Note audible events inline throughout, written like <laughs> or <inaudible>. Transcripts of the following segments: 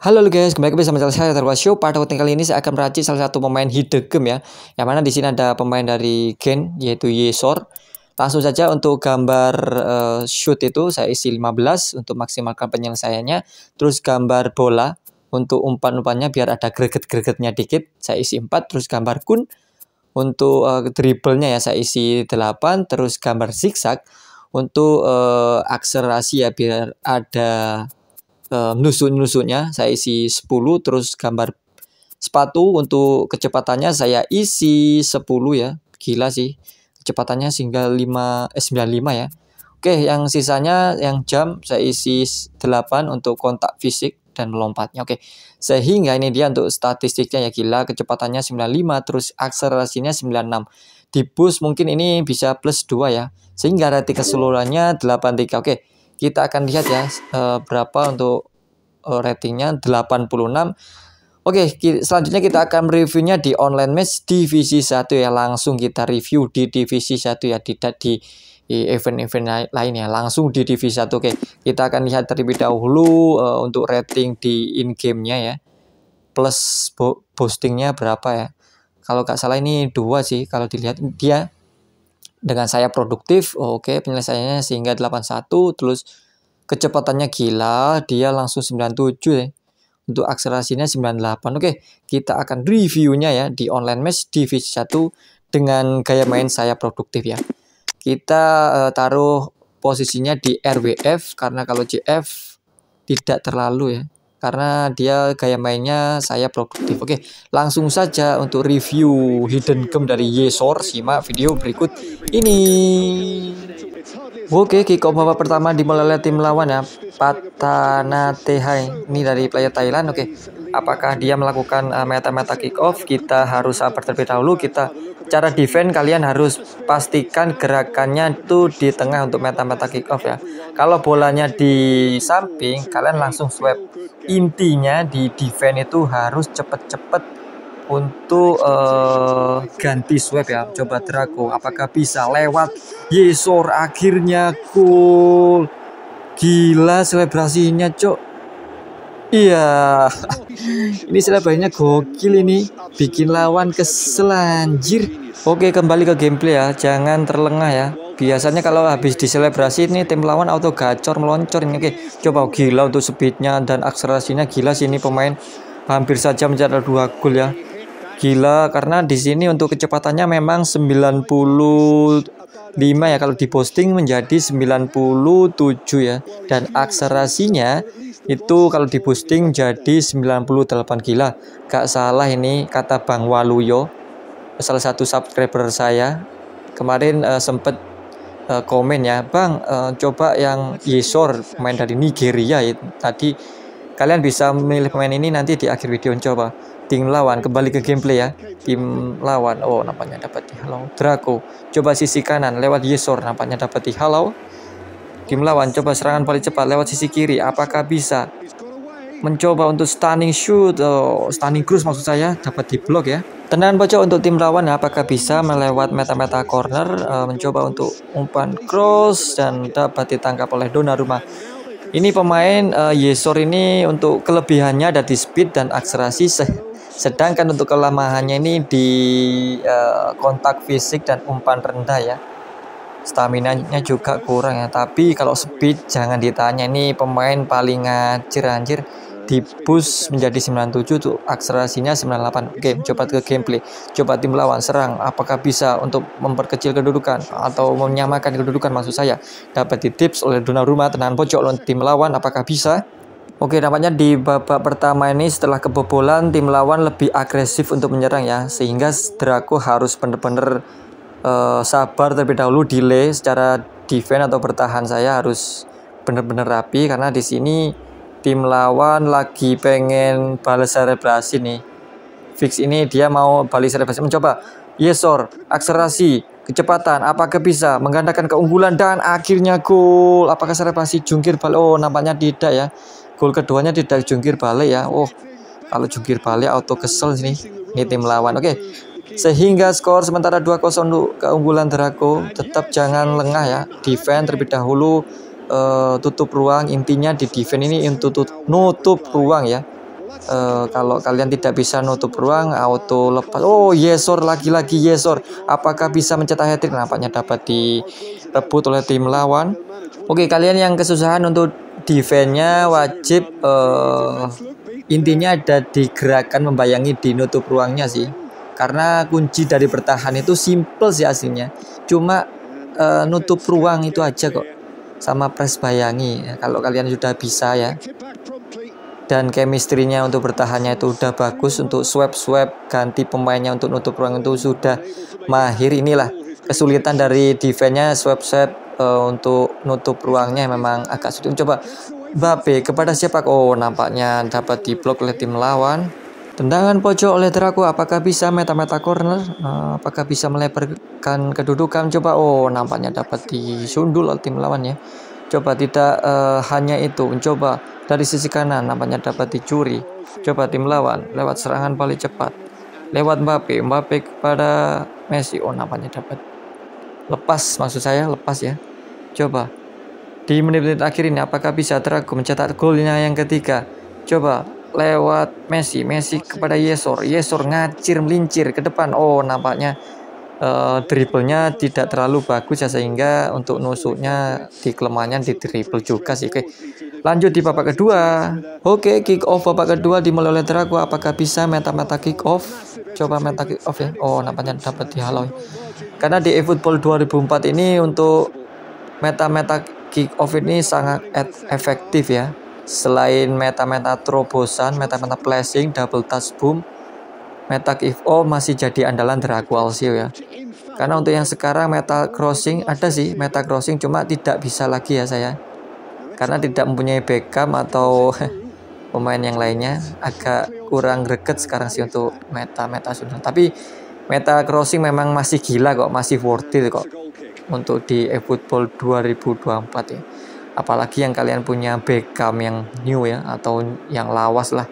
Halo guys, kembali lagi sama channel saya Terwa Show. Pada waktu kali ini saya akan meracik salah satu pemain Hidegem ya. Yang mana di sini ada pemain dari Gen yaitu Yesor. Langsung saja untuk gambar uh, shoot itu saya isi 15 untuk maksimalkan penyelesaiannya. Terus gambar bola untuk umpan-umpannya biar ada greget-gregetnya dikit. Saya isi 4, terus gambar kun untuk uh, dribblenya ya saya isi 8, terus gambar zigzag untuk uh, akselerasi ya biar ada nusun-nusunnya saya isi 10 terus gambar sepatu untuk kecepatannya saya isi 10 ya. Gila sih. Kecepatannya sehingga 5 eh 95 ya. Oke, yang sisanya yang jam saya isi 8 untuk kontak fisik dan melompatnya. Oke. Sehingga ini dia untuk statistiknya ya gila kecepatannya 95 terus akselerasinya 96. Di bus mungkin ini bisa plus 2 ya. Sehingga rating keseluruhannya 83. Oke. Kita akan lihat ya eh, berapa untuk eh, ratingnya 86. Oke, selanjutnya kita akan reviewnya di online match divisi 1 ya. Langsung kita review di divisi 1 ya, tidak di event-event lainnya. Langsung di divisi 1. Oke, kita akan lihat terlebih dahulu uh, untuk rating di in game-nya ya. Plus bo boostingnya berapa ya? Kalau nggak salah ini dua sih kalau dilihat dia dengan saya produktif oh, oke okay, penyelesaiannya sehingga 81 terus kecepatannya gila dia langsung 97 ya untuk akselerasinya 98 oke okay, kita akan reviewnya ya di online match divisi 1 dengan gaya main saya produktif ya kita uh, taruh posisinya di RWF karena kalau JF tidak terlalu ya karena dia gaya mainnya saya produktif. Oke, langsung saja untuk review Hidden Gem dari Yesor simak video berikut ini. Oke, kick off babak pertama dimulai oleh tim lawan ya, Patanatehai. Ini dari player Thailand. Oke, apakah dia melakukan eh, meta-meta uh, kick off? Kita harus sabar eh, terlebih dahulu. Kita cara defend kalian harus pastikan gerakannya itu di tengah untuk meta-meta kick off ya. Kalau bolanya di samping, kalian langsung swipe. Intinya di defend itu harus cepet-cepet untuk uh, ganti swab ya. Coba Draco apakah bisa lewat Yesor akhirnya cool Gila selebrasinya, Cok. Iya, <laughs> ini selebrasinya gokil ini, bikin lawan keselanjir Oke, kembali ke gameplay ya, jangan terlengah ya. Biasanya kalau habis diselebrasi ini tim lawan auto gacor meloncor ini. Oke, coba gila untuk speednya dan akselerasinya gila sih ini pemain. Hampir saja mencetak dua gol ya gila karena di sini untuk kecepatannya memang 95 ya kalau diposting menjadi 97 ya dan akselerasinya itu kalau diposting jadi 98 gila gak salah ini kata Bang Waluyo salah satu subscriber saya kemarin uh, sempet uh, komen ya Bang uh, coba yang Yesor main dari Nigeria ya, tadi Kalian bisa memilih pemain ini nanti di akhir video coba. Tim lawan kembali ke gameplay ya. Tim lawan. Oh, nampaknya dapat di dihalau. Draco. Coba sisi kanan lewat Yesor nampaknya dapat di dihalau. Tim lawan coba serangan paling cepat lewat sisi kiri. Apakah bisa? mencoba untuk stunning shoot oh, stunning cruise maksud saya dapat diblok ya tenang bocah untuk tim lawan apakah bisa melewat meta-meta corner uh, mencoba untuk umpan cross dan dapat ditangkap oleh Donnarumma ini pemain uh, Yesor ini untuk kelebihannya ada di speed dan akselerasi se sedangkan untuk kelemahannya ini di uh, kontak fisik dan umpan rendah ya. Stamina-nya juga kurang ya, tapi kalau speed jangan ditanya ini pemain paling ngacir anjir. -anjir di push menjadi 97 tuh akselerasinya 98 oke coba ke gameplay coba tim lawan serang apakah bisa untuk memperkecil kedudukan atau menyamakan kedudukan maksud saya dapat di tips oleh rumah tenang pojok lawan tim lawan apakah bisa Oke, namanya di babak pertama ini setelah kebobolan tim lawan lebih agresif untuk menyerang ya, sehingga Draco harus benar-benar uh, sabar terlebih dahulu delay secara defense atau bertahan saya harus benar-benar rapi karena di sini tim lawan lagi pengen balas selebrasi nih fix ini dia mau balas selebrasi mencoba yesor akselerasi kecepatan apakah bisa menggandakan keunggulan dan akhirnya gol apakah selebrasi jungkir balik oh nampaknya tidak ya gol keduanya tidak jungkir balik ya oh kalau jungkir balik auto kesel sini ini tim lawan oke okay. sehingga skor sementara 2-0 keunggulan Draco tetap jangan lengah ya defend terlebih dahulu uh, tutup ruang intinya di defense ini untuk nutup ruang ya uh, kalau kalian tidak bisa nutup ruang auto lepas oh yesor lagi-lagi yesor apakah bisa mencetak hat trick nampaknya dapat direbut oleh tim lawan oke okay, kalian yang kesusahan untuk defense-nya wajib uh, intinya ada di gerakan membayangi di nutup ruangnya sih karena kunci dari bertahan itu simple sih aslinya cuma uh, nutup ruang itu aja kok sama press Bayangi ya, kalau kalian sudah bisa ya dan kemistrinya untuk bertahannya itu udah bagus untuk swap-swap ganti pemainnya untuk nutup ruang itu sudah mahir inilah kesulitan dari defense-nya swap-swap uh, untuk nutup ruangnya memang agak sulit coba Mbappe kepada siapa oh nampaknya dapat diblok oleh tim lawan Tendangan pojok oleh traku, apakah bisa meta-meta corner? Eh, apakah bisa melebarkan kedudukan? Coba oh nampaknya dapat disundul oleh tim lawan ya. Coba tidak uh, hanya itu, coba dari sisi kanan nampaknya dapat dicuri. Coba tim lawan lewat serangan balik cepat. Lewat Mbappe, Mbappe kepada Messi. Oh nampaknya dapat lepas maksud saya lepas ya. Coba di menit-menit akhir ini apakah bisa traku mencetak golnya yang ketiga? Coba lewat Messi, Messi kepada Yesor, Yesor ngacir melincir ke depan. Oh, nampaknya uh, dribblenya tidak terlalu bagus ya sehingga untuk nusuknya di kelemahannya di dribble juga sih. Oke. Lanjut di babak kedua. Oke, kick off babak kedua dimulai oleh Drago. Apakah bisa meta-meta kick off? Coba meta kick off ya. Oh, nampaknya dapat dihalau. Karena di eFootball 2004 ini untuk meta-meta kick off ini sangat e- efektif ya selain meta-meta terobosan, meta-meta flashing, double touch boom, meta give oh masih jadi andalan Drago Alsio ya. Karena untuk yang sekarang meta crossing ada sih meta crossing cuma tidak bisa lagi ya saya. Karena tidak mempunyai backup atau <laughs> pemain yang lainnya agak kurang greget sekarang sih untuk meta-meta sudah. Tapi meta crossing memang masih gila kok, masih worth it kok untuk di eFootball 2024 ya apalagi yang kalian punya Beckham yang new ya atau yang lawas lah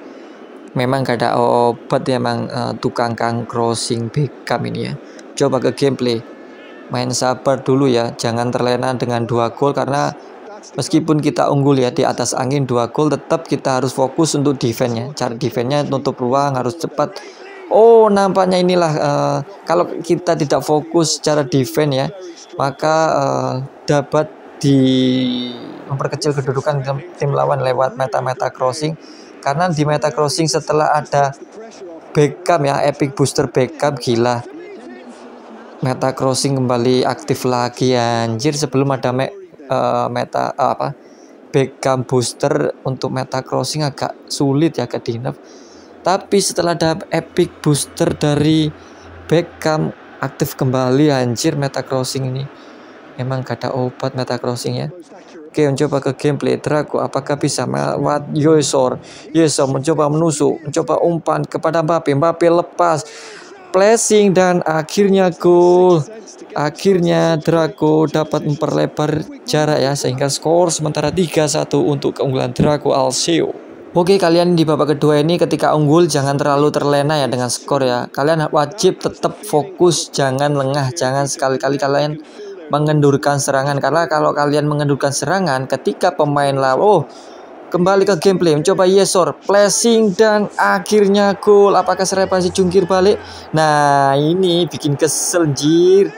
memang gak ada obat ya memang uh, eh, tukang kang crossing Beckham ini ya coba ke gameplay main sabar dulu ya jangan terlena dengan dua gol karena meskipun kita unggul ya di atas angin dua gol tetap kita harus fokus untuk defense-nya cara defense-nya untuk ruang harus cepat oh nampaknya inilah uh, kalau kita tidak fokus cara defense ya maka uh, dapat di memperkecil kedudukan tim, tim lawan lewat meta-meta crossing karena di meta crossing setelah ada Beckham ya epic booster Beckham gila meta crossing kembali aktif lagi anjir sebelum ada me, uh, meta uh, apa Beckham booster untuk meta crossing agak sulit ya ke Dino, tapi setelah ada epic booster dari Beckham aktif kembali anjir meta crossing ini Emang gak ada obat meta ya? Oke, mencoba ke gameplay Drago. Apakah bisa melewat Yosor? Yosor mencoba menusuk, mencoba umpan kepada Mbappe. Mbappe lepas placing dan akhirnya gol. Akhirnya Drago dapat memperlebar jarak ya sehingga skor sementara 3-1 untuk keunggulan Drago Alseo. Oke kalian di babak kedua ini ketika unggul jangan terlalu terlena ya dengan skor ya. Kalian wajib tetap fokus, jangan lengah, jangan sekali-kali kalian mengendurkan serangan karena kalau kalian mengendurkan serangan ketika pemain lawan oh kembali ke gameplay mencoba Yesor flashing dan akhirnya gol apakah Seraya Pancing jungkir balik nah ini bikin kesel jir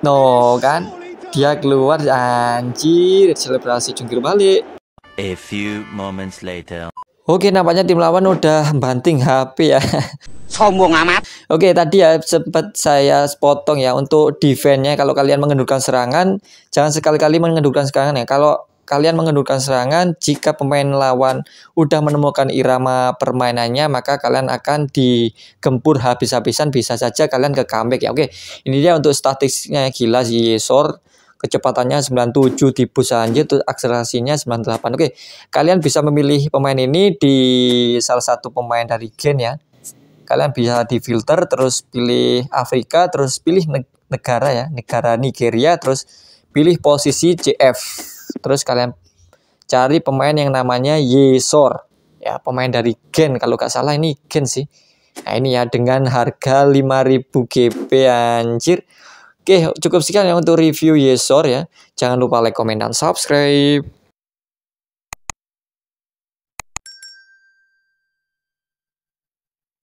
no kan dia keluar anjir selebrasi jungkir balik a few moments later Oke, nampaknya tim lawan udah banting HP ya. Sombong amat. Oke, tadi ya sempat saya potong ya untuk defense-nya. Kalau kalian mengendurkan serangan, jangan sekali-kali mengendurkan serangan ya. Kalau kalian mengendurkan serangan, jika pemain lawan udah menemukan irama permainannya, maka kalian akan digempur habis-habisan. Bisa saja kalian ke comeback ya. Oke, ini dia untuk statistiknya gila si Yesor kecepatannya 97 di bus terus akselerasinya 98 oke kalian bisa memilih pemain ini di salah satu pemain dari gen ya kalian bisa di filter terus pilih Afrika terus pilih negara ya negara Nigeria terus pilih posisi CF terus kalian cari pemain yang namanya Yesor ya pemain dari gen kalau nggak salah ini gen sih nah ini ya dengan harga 5000 GP anjir Oke, cukup sekian ya untuk review Yesor ya. Jangan lupa like, komen, dan subscribe.